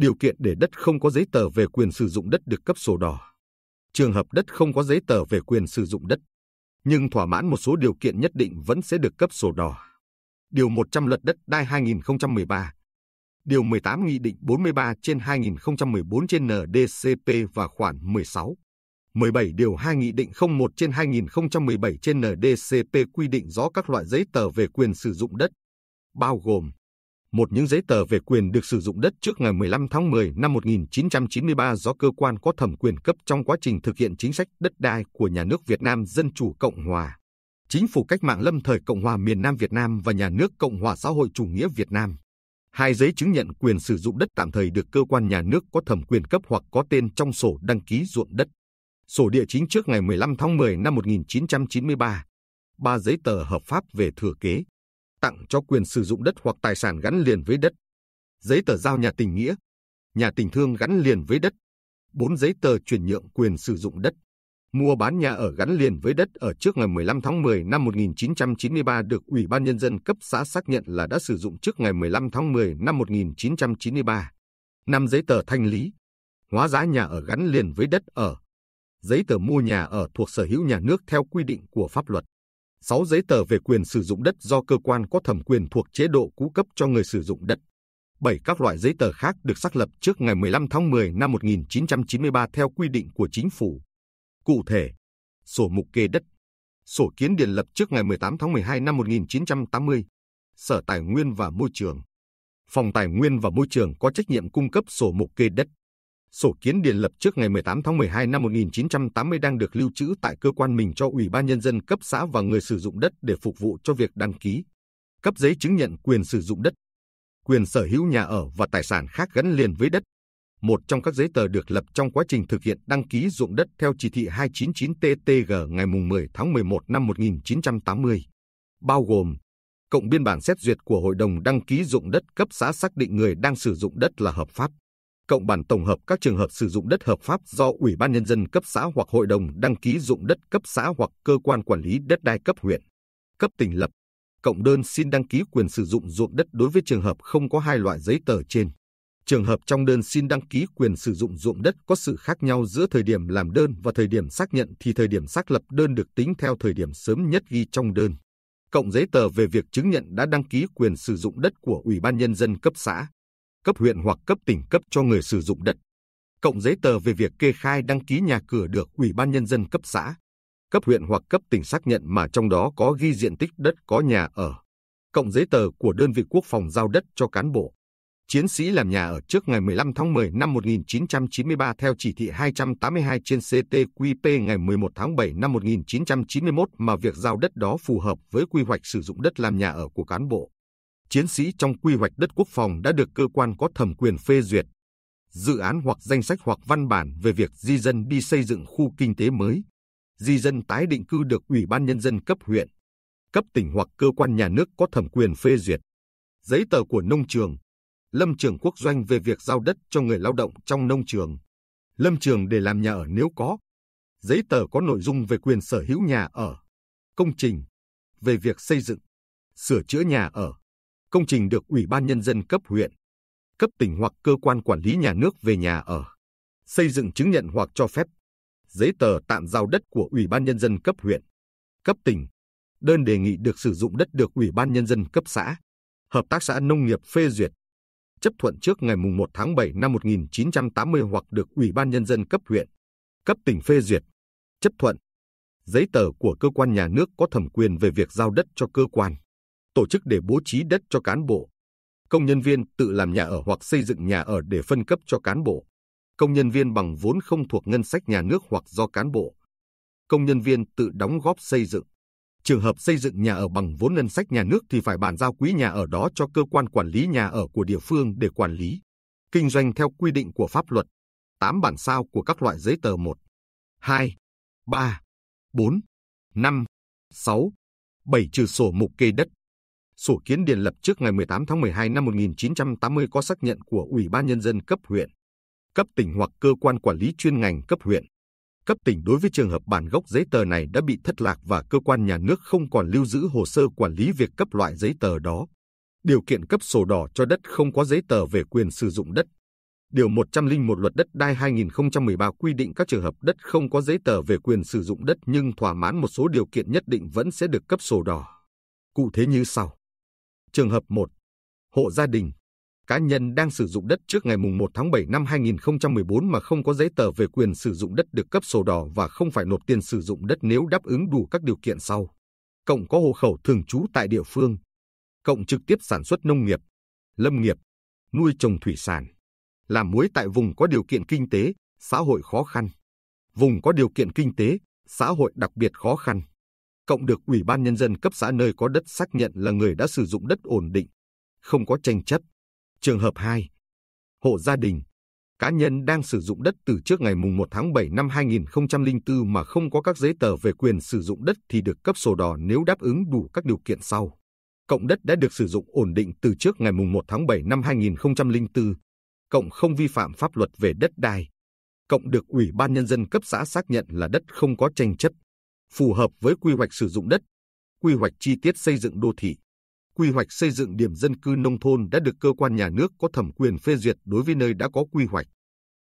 điều kiện để đất không có giấy tờ về quyền sử dụng đất được cấp sổ đỏ. Trường hợp đất không có giấy tờ về quyền sử dụng đất, nhưng thỏa mãn một số điều kiện nhất định vẫn sẽ được cấp sổ đỏ. Điều 100 luật đất đai 2013 Điều 18 Nghị định 43 trên 2014 trên NDCP và khoản 16 17 điều 2 Nghị định 01 trên 2017 trên NDCP quy định rõ các loại giấy tờ về quyền sử dụng đất, bao gồm một những giấy tờ về quyền được sử dụng đất trước ngày 15 tháng 10 năm 1993 do cơ quan có thẩm quyền cấp trong quá trình thực hiện chính sách đất đai của nhà nước Việt Nam Dân chủ Cộng hòa, Chính phủ Cách mạng Lâm thời Cộng hòa miền Nam Việt Nam và nhà nước Cộng hòa xã hội chủ nghĩa Việt Nam. Hai giấy chứng nhận quyền sử dụng đất tạm thời được cơ quan nhà nước có thẩm quyền cấp hoặc có tên trong sổ đăng ký ruộng đất. Sổ địa chính trước ngày 15 tháng 10 năm 1993. Ba giấy tờ hợp pháp về thừa kế tặng cho quyền sử dụng đất hoặc tài sản gắn liền với đất, giấy tờ giao nhà tình nghĩa, nhà tình thương gắn liền với đất, bốn giấy tờ chuyển nhượng quyền sử dụng đất, mua bán nhà ở gắn liền với đất ở trước ngày 15 tháng 10 năm 1993 được Ủy ban Nhân dân cấp xã xác nhận là đã sử dụng trước ngày 15 tháng 10 năm 1993. năm giấy tờ thanh lý, hóa giá nhà ở gắn liền với đất ở, giấy tờ mua nhà ở thuộc sở hữu nhà nước theo quy định của pháp luật. 6 giấy tờ về quyền sử dụng đất do cơ quan có thẩm quyền thuộc chế độ cũ cấp cho người sử dụng đất. 7 các loại giấy tờ khác được xác lập trước ngày 15 tháng 10 năm 1993 theo quy định của chính phủ. Cụ thể, sổ mục kê đất, sổ kiến điền lập trước ngày 18 tháng 12 năm 1980, Sở Tài nguyên và Môi trường. Phòng Tài nguyên và Môi trường có trách nhiệm cung cấp sổ mục kê đất, sổ kiến điện lập trước ngày 18 tháng 12 năm 1980 đang được lưu trữ tại cơ quan mình cho Ủy ban Nhân dân cấp xã và người sử dụng đất để phục vụ cho việc đăng ký, cấp giấy chứng nhận quyền sử dụng đất, quyền sở hữu nhà ở và tài sản khác gắn liền với đất. Một trong các giấy tờ được lập trong quá trình thực hiện đăng ký dụng đất theo chỉ thị 299TTG ngày 10 tháng 11 năm 1980, bao gồm cộng biên bản xét duyệt của Hội đồng đăng ký dụng đất cấp xã xác định người đang sử dụng đất là hợp pháp cộng bản tổng hợp các trường hợp sử dụng đất hợp pháp do Ủy ban Nhân dân cấp xã hoặc Hội đồng đăng ký dụng đất cấp xã hoặc cơ quan quản lý đất đai cấp huyện, cấp tỉnh lập, cộng đơn xin đăng ký quyền sử dụng ruộng đất đối với trường hợp không có hai loại giấy tờ trên. Trường hợp trong đơn xin đăng ký quyền sử dụng ruộng đất có sự khác nhau giữa thời điểm làm đơn và thời điểm xác nhận thì thời điểm xác lập đơn được tính theo thời điểm sớm nhất ghi trong đơn. Cộng giấy tờ về việc chứng nhận đã đăng ký quyền sử dụng đất của Ủy ban Nhân dân cấp xã cấp huyện hoặc cấp tỉnh cấp cho người sử dụng đất. Cộng giấy tờ về việc kê khai đăng ký nhà cửa được Ủy ban nhân dân cấp xã, cấp huyện hoặc cấp tỉnh xác nhận mà trong đó có ghi diện tích đất có nhà ở. Cộng giấy tờ của đơn vị quốc phòng giao đất cho cán bộ. Chiến sĩ làm nhà ở trước ngày 15 tháng 10 năm 1993 theo chỉ thị 282 trên CTQP ngày 11 tháng 7 năm 1991 mà việc giao đất đó phù hợp với quy hoạch sử dụng đất làm nhà ở của cán bộ chiến sĩ trong quy hoạch đất quốc phòng đã được cơ quan có thẩm quyền phê duyệt, dự án hoặc danh sách hoặc văn bản về việc di dân đi xây dựng khu kinh tế mới, di dân tái định cư được Ủy ban Nhân dân cấp huyện, cấp tỉnh hoặc cơ quan nhà nước có thẩm quyền phê duyệt, giấy tờ của nông trường, lâm trường quốc doanh về việc giao đất cho người lao động trong nông trường, lâm trường để làm nhà ở nếu có, giấy tờ có nội dung về quyền sở hữu nhà ở, công trình, về việc xây dựng, sửa chữa nhà ở công trình được Ủy ban Nhân dân cấp huyện, cấp tỉnh hoặc cơ quan quản lý nhà nước về nhà ở, xây dựng chứng nhận hoặc cho phép, giấy tờ tạm giao đất của Ủy ban Nhân dân cấp huyện, cấp tỉnh, đơn đề nghị được sử dụng đất được Ủy ban Nhân dân cấp xã, hợp tác xã nông nghiệp phê duyệt, chấp thuận trước ngày 1 tháng 7 năm 1980 hoặc được Ủy ban Nhân dân cấp huyện, cấp tỉnh phê duyệt, chấp thuận, giấy tờ của cơ quan nhà nước có thẩm quyền về việc giao đất cho cơ quan tổ chức để bố trí đất cho cán bộ. Công nhân viên tự làm nhà ở hoặc xây dựng nhà ở để phân cấp cho cán bộ. Công nhân viên bằng vốn không thuộc ngân sách nhà nước hoặc do cán bộ. Công nhân viên tự đóng góp xây dựng. Trường hợp xây dựng nhà ở bằng vốn ngân sách nhà nước thì phải bàn giao quỹ nhà ở đó cho cơ quan quản lý nhà ở của địa phương để quản lý. Kinh doanh theo quy định của pháp luật. 8 bản sao của các loại giấy tờ 1, 2, 3, 4, 5, 6, 7 trừ sổ mục kê đất sổ kiến điền lập trước ngày 18 tháng 12 năm 1980 có xác nhận của Ủy ban Nhân dân cấp huyện, cấp tỉnh hoặc cơ quan quản lý chuyên ngành cấp huyện, cấp tỉnh đối với trường hợp bản gốc giấy tờ này đã bị thất lạc và cơ quan nhà nước không còn lưu giữ hồ sơ quản lý việc cấp loại giấy tờ đó. Điều kiện cấp sổ đỏ cho đất không có giấy tờ về quyền sử dụng đất. Điều 101 Luật Đất đai 2013 quy định các trường hợp đất không có giấy tờ về quyền sử dụng đất nhưng thỏa mãn một số điều kiện nhất định vẫn sẽ được cấp sổ đỏ. Cụ thể như sau. Trường hợp 1. Hộ gia đình, cá nhân đang sử dụng đất trước ngày 1 tháng 7 năm 2014 mà không có giấy tờ về quyền sử dụng đất được cấp sổ đỏ và không phải nộp tiền sử dụng đất nếu đáp ứng đủ các điều kiện sau. Cộng có hộ khẩu thường trú tại địa phương. Cộng trực tiếp sản xuất nông nghiệp, lâm nghiệp, nuôi trồng thủy sản, làm muối tại vùng có điều kiện kinh tế, xã hội khó khăn. Vùng có điều kiện kinh tế, xã hội đặc biệt khó khăn cộng được Ủy ban Nhân dân cấp xã nơi có đất xác nhận là người đã sử dụng đất ổn định, không có tranh chấp. Trường hợp 2. Hộ gia đình, cá nhân đang sử dụng đất từ trước ngày 1 tháng 7 năm 2004 mà không có các giấy tờ về quyền sử dụng đất thì được cấp sổ đỏ nếu đáp ứng đủ các điều kiện sau. Cộng đất đã được sử dụng ổn định từ trước ngày 1 tháng 7 năm 2004, cộng không vi phạm pháp luật về đất đai, cộng được Ủy ban Nhân dân cấp xã xác nhận là đất không có tranh chấp phù hợp với quy hoạch sử dụng đất, quy hoạch chi tiết xây dựng đô thị, quy hoạch xây dựng điểm dân cư nông thôn đã được cơ quan nhà nước có thẩm quyền phê duyệt đối với nơi đã có quy hoạch.